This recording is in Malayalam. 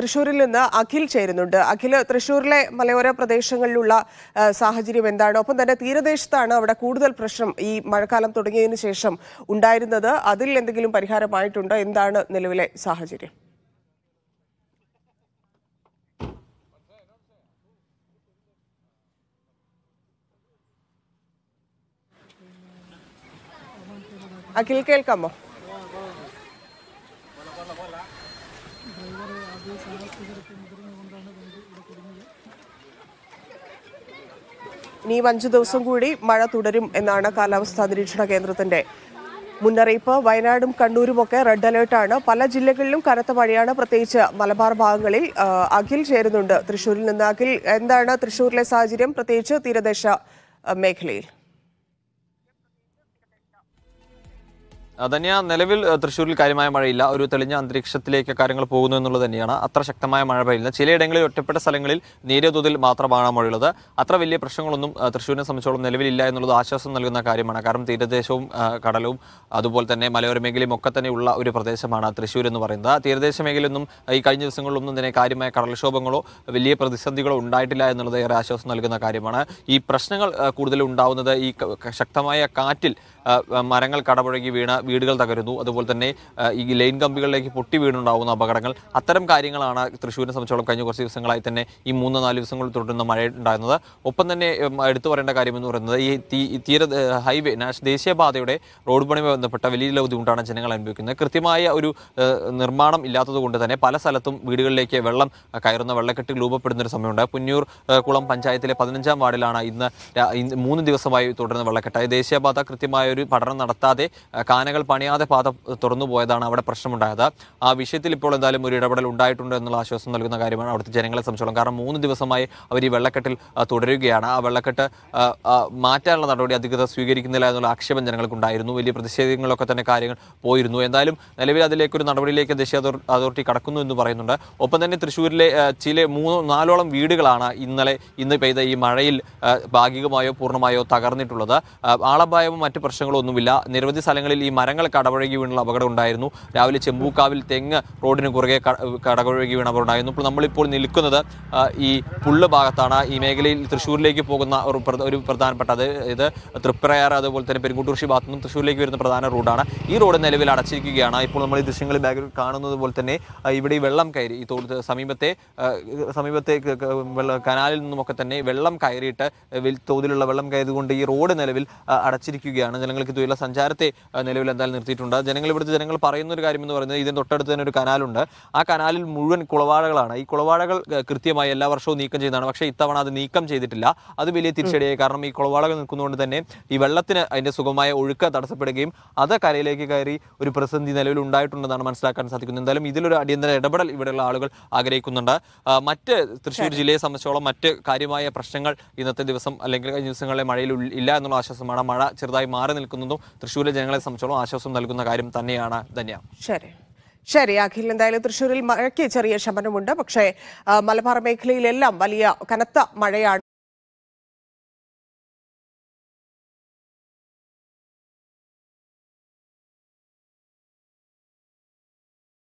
തൃശൂരിൽ നിന്ന് അഖിൽ ചേരുന്നുണ്ട് അഖിൽ തൃശ്ശൂരിലെ മലയോര പ്രദേശങ്ങളിലുള്ള സാഹചര്യം എന്താണ് ഒപ്പം തന്നെ തീരദേശത്താണ് അവിടെ കൂടുതൽ പ്രശ്നം ഈ മഴക്കാലം തുടങ്ങിയതിനു ശേഷം ഉണ്ടായിരുന്നത് അതിൽ എന്തെങ്കിലും പരിഹാരമായിട്ടുണ്ടോ എന്താണ് നിലവിലെ സാഹചര്യം അഖിൽ കേൾക്കാമോ ഇനി അതേ മുതിർന്നുകൊണ്ടാണ് വണ്ടി ഇവിടെ കുടുങ്ങിയത് ഇനിയും അഞ്ചു ദിവസം കൂടി മഴ തുടരും എന്നാണ് കാലാവസ്ഥാ നിരീക്ഷണ കേന്ദ്രത്തിന്റെ മുന്നറിയിപ്പ് വയനാടും കണ്ണൂരും ഒക്കെ റെഡ് അലേർട്ടാണ് പല ജില്ലകളിലും കനത്ത മഴയാണ് പ്രത്യേകിച്ച് മലബാർ ഭാഗങ്ങളിൽ അഖിൽ ചേരുന്നുണ്ട് തൃശ്ശൂരിൽ നിന്ന് അഖിൽ എന്താണ് തൃശ്ശൂരിലെ സാഹചര്യം പ്രത്യേകിച്ച് തീരദേശ മേഖലയിൽ ധന്യ നിലവിൽ തൃശ്ശൂരിൽ കാര്യമായ മഴയില്ല ഒരു തെളിഞ്ഞ അന്തരീക്ഷത്തിലേക്ക് കാര്യങ്ങൾ പോകുന്നു എന്നുള്ളത് തന്നെയാണ് അത്ര ശക്തമായ മഴ പെയ്യുന്നത് ചിലയിടങ്ങളിൽ ഒറ്റപ്പെട്ട സ്ഥലങ്ങളിൽ നേരിയ തോതിൽ മാത്രമാണ് മഴയുള്ളത് അത്ര വലിയ പ്രശ്നങ്ങളൊന്നും തൃശ്ശൂരിനെ സംബന്ധിച്ചോളം നിലവിലില്ല എന്നുള്ളത് ആശ്വാസം നൽകുന്ന കാര്യമാണ് കാരണം തീരദേശവും കടലും അതുപോലെ തന്നെ മലയോര മേഖലയും ഒക്കെ തന്നെയുള്ള ഉള്ള ഒരു പ്രദേശമാണ് തൃശ്ശൂർ എന്ന് പറയുന്നത് തീരദേശ മേഖലയൊന്നും ഈ കഴിഞ്ഞ ദിവസങ്ങളിലൊന്നും തന്നെ കാര്യമായ കടൽക്ഷോഭങ്ങളോ വലിയ പ്രതിസന്ധികളോ ഉണ്ടായിട്ടില്ല എന്നുള്ളത് ഏറെ ആശ്വാസം നൽകുന്ന കാര്യമാണ് ഈ പ്രശ്നങ്ങൾ കൂടുതലും ഉണ്ടാവുന്നത് ഈ ശക്തമായ കാറ്റിൽ മരങ്ങൾ കടപുഴകി വീണ വീടുകൾ തകരുന്നു അതുപോലെ തന്നെ ഈ ലൈൻ കമ്പികളിലേക്ക് പൊട്ടി വീണുണ്ടാവുന്ന അപകടങ്ങൾ അത്തരം കാര്യങ്ങളാണ് തൃശ്ശൂരിനെ സംബന്ധിച്ചോളം കഴിഞ്ഞ കുറച്ച് ദിവസങ്ങളായി തന്നെ ഈ മൂന്ന് നാല് ദിവസങ്ങൾ തുടരുന്ന മഴ ഉണ്ടായിരുന്നത് ഒപ്പം തന്നെ എടുത്തു പറയേണ്ട കാര്യം എന്ന് പറയുന്നത് ഈ തീര ഹൈവേ ദേശീയപാതയുടെ റോഡ് പണിയുമായി ബന്ധപ്പെട്ട വലിയ ബുദ്ധിമുട്ടാണ് ജനങ്ങൾ അനുഭവിക്കുന്നത് കൃത്യമായ ഒരു നിർമ്മാണം ഇല്ലാത്തതുകൊണ്ട് തന്നെ പല സ്ഥലത്തും വീടുകളിലേക്ക് വെള്ളം കയറുന്ന വെള്ളക്കെട്ട് രൂപപ്പെടുന്ന ഒരു സമയമുണ്ട് പുന്നൂർ കുളം പഞ്ചായത്തിലെ പതിനഞ്ചാം വാർഡിലാണ് ഇന്ന് മൂന്ന് ദിവസമായി തുടരുന്ന വെള്ളക്കെട്ട് ദേശീയപാത കൃത്യമായ ഒരു പഠനം നടത്താതെ കാനകൾ പണിയാതെ പാത തുറന്നു പോയതാണ് അവിടെ പ്രശ്നമുണ്ടായത് ആ വിഷയത്തിൽ ഇപ്പോൾ എന്തായാലും ഒരു ഇടപെടൽ ഉണ്ടായിട്ടുണ്ട് എന്നുള്ള ആശ്വാസം നൽകുന്ന കാര്യമാണ് അവിടുത്തെ ജനങ്ങളെ സംബന്ധിച്ചോളം കാരണം മൂന്ന് ദിവസമായി അവർ ഈ വെള്ളക്കെട്ടിൽ തുടരുകയാണ് ആ വെള്ളക്കെട്ട് മാറ്റാനുള്ള നടപടി അധികൃതർ സ്വീകരിക്കുന്നില്ല എന്നുള്ള ആക്ഷേപം ജനങ്ങൾക്കുണ്ടായിരുന്നു വലിയ പ്രതിഷേധങ്ങളൊക്കെ തന്നെ കാര്യങ്ങൾ പോയിരുന്നു എന്തായാലും നിലവിൽ അതിലേക്കൊരു നടപടിയിലേക്ക് ദേശീയ അതോറിറ്റി കടക്കുന്നു എന്ന് പറയുന്നുണ്ട് ഒപ്പം തന്നെ തൃശ്ശൂരിലെ ചില മൂന്നോ നാലോളം വീടുകളാണ് ഇന്നലെ ഇന്ന് പെയ്ത ഈ മഴയിൽ ഭാഗികമായോ പൂർണ്ണമായോ തകർന്നിട്ടുള്ളത് ആളഭായമോ മറ്റ് പ്രശ്നങ്ങളോ ഒന്നുമില്ല നിരവധി സ്ഥലങ്ങളിൽ ഈ മര മരങ്ങൾ കടപുഴകി വീണുള്ള അപകടം ഉണ്ടായിരുന്നു രാവിലെ ചെമ്പൂക്കാവിൽ തെങ്ങ് റോഡിന് കുറുകെ കടപുഴകി വീണ അപകടം ഉണ്ടായിരുന്നു ഇപ്പോൾ നമ്മളിപ്പോൾ നിൽക്കുന്നത് ഈ പുള്ള് ഭാഗത്താണ് ഈ മേഖലയിൽ തൃശ്ശൂരിലേക്ക് പോകുന്ന ഒരു ഒരു പ്രധാനപ്പെട്ട അത് ഇത് തൃപ്രയാർ അതുപോലെ തന്നെ പെരുങ്കുട്ടൂർശി ഭാഗത്തു നിന്നും തൃശ്ശൂരിലേക്ക് വരുന്ന പ്രധാന റോഡാണ് ഈ റോഡ് നിലവിൽ അടച്ചിരിക്കുകയാണ് ഇപ്പോൾ നമ്മൾ ഈ ദൃശ്യങ്ങൾ ബാഗിൽ കാണുന്നത് പോലെ തന്നെ ഇവിടെ ഈ വെള്ളം കയറി ഈ തോട് സമീപത്തെ സമീപത്തെ കനാലിൽ നിന്നുമൊക്കെ തന്നെ വെള്ളം കയറിയിട്ട് തോതിലുള്ള വെള്ളം കയറിയതുകൊണ്ട് ഈ റോഡ് നിലവിൽ അടച്ചിരിക്കുകയാണ് ജനങ്ങൾക്ക് ഇതുപോലുള്ള സഞ്ചാരത്തെ നിലവിൽ എന്തായാലും നിർത്തിയിട്ടുണ്ട് ജനങ്ങൾ ഇവിടുത്തെ ജനങ്ങൾ പറയുന്ന ഒരു കാര്യം എന്ന് പറയുന്നത് ഇതിന് തൊട്ടടുത്ത് തന്നെ ഒരു കനാലുണ്ട് ആ കനാലിൽ മുഴുവൻ കുളവാഴകളാണ് ഈ കുളവാഴകൾ കൃത്യമായി എല്ലാ വർഷവും നീക്കം ചെയ്യുന്നതാണ് പക്ഷേ ഇത്തവണ അത് നീക്കം ചെയ്തിട്ടില്ല അത് വലിയ തിരിച്ചടിയായി കാരണം ഈ കുളവാഴകൾ നിൽക്കുന്നതുകൊണ്ട് തന്നെ ഈ വെള്ളത്തിന് അതിൻ്റെ സുഖമായ ഒഴുക്ക് തടസ്സപ്പെടുകയും അത് കരയിലേക്ക് കയറി ഒരു പ്രതിസന്ധി നിലവിൽ ഉണ്ടായിട്ടുണ്ടെന്നാണ് മനസ്സിലാക്കാൻ സാധിക്കുന്നത് എന്തായാലും ഇതിലൊരു അടിയന്തര ഇടപെടൽ ഇവിടെയുള്ള ആളുകൾ ആഗ്രഹിക്കുന്നുണ്ട് മറ്റ് തൃശ്ശൂർ ജില്ലയെ സംബന്ധിച്ചോളം മറ്റ് കാര്യമായ പ്രശ്നങ്ങൾ ഇന്നത്തെ ദിവസം അല്ലെങ്കിൽ കഴിഞ്ഞ ദിവസങ്ങളിലെ മഴയിൽ ഇല്ല എന്നുള്ള ആശ്വാസമാണ് മഴ ചെറുതായി മാറി നിൽക്കുന്നതും തൃശ്ശൂരിലെ ജനങ്ങളെ സംബന്ധിച്ചോളം ആശ്വാസം നൽകുന്ന കാര്യം തന്നെയാണ് ധന്യ ശരി ശരി അഖിൽ എന്തായാലും തൃശ്ശൂരിൽ മഴയ്ക്ക് ചെറിയ ശമനമുണ്ട് പക്ഷേ മലബാർ മേഖലയിലെല്ലാം വലിയ കനത്ത മഴയാണ്